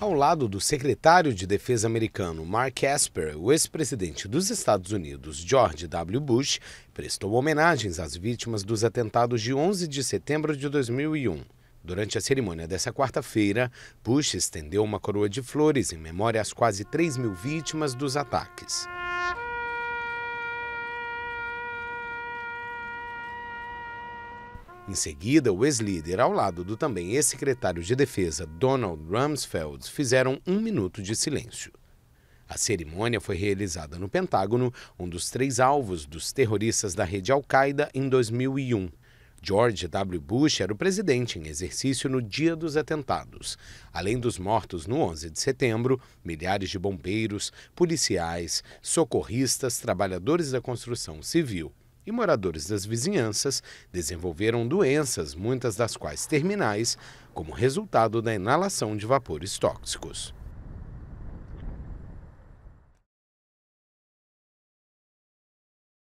Ao lado do secretário de Defesa americano Mark Esper, o ex-presidente dos Estados Unidos George W. Bush prestou homenagens às vítimas dos atentados de 11 de setembro de 2001. Durante a cerimônia dessa quarta-feira, Bush estendeu uma coroa de flores em memória às quase 3 mil vítimas dos ataques. Em seguida, o ex-líder, ao lado do também ex-secretário de Defesa Donald Rumsfeld, fizeram um minuto de silêncio. A cerimônia foi realizada no Pentágono, um dos três alvos dos terroristas da rede Al-Qaeda em 2001. George W. Bush era o presidente em exercício no dia dos atentados. Além dos mortos no 11 de setembro, milhares de bombeiros, policiais, socorristas, trabalhadores da construção civil e moradores das vizinhanças desenvolveram doenças, muitas das quais terminais, como resultado da inalação de vapores tóxicos.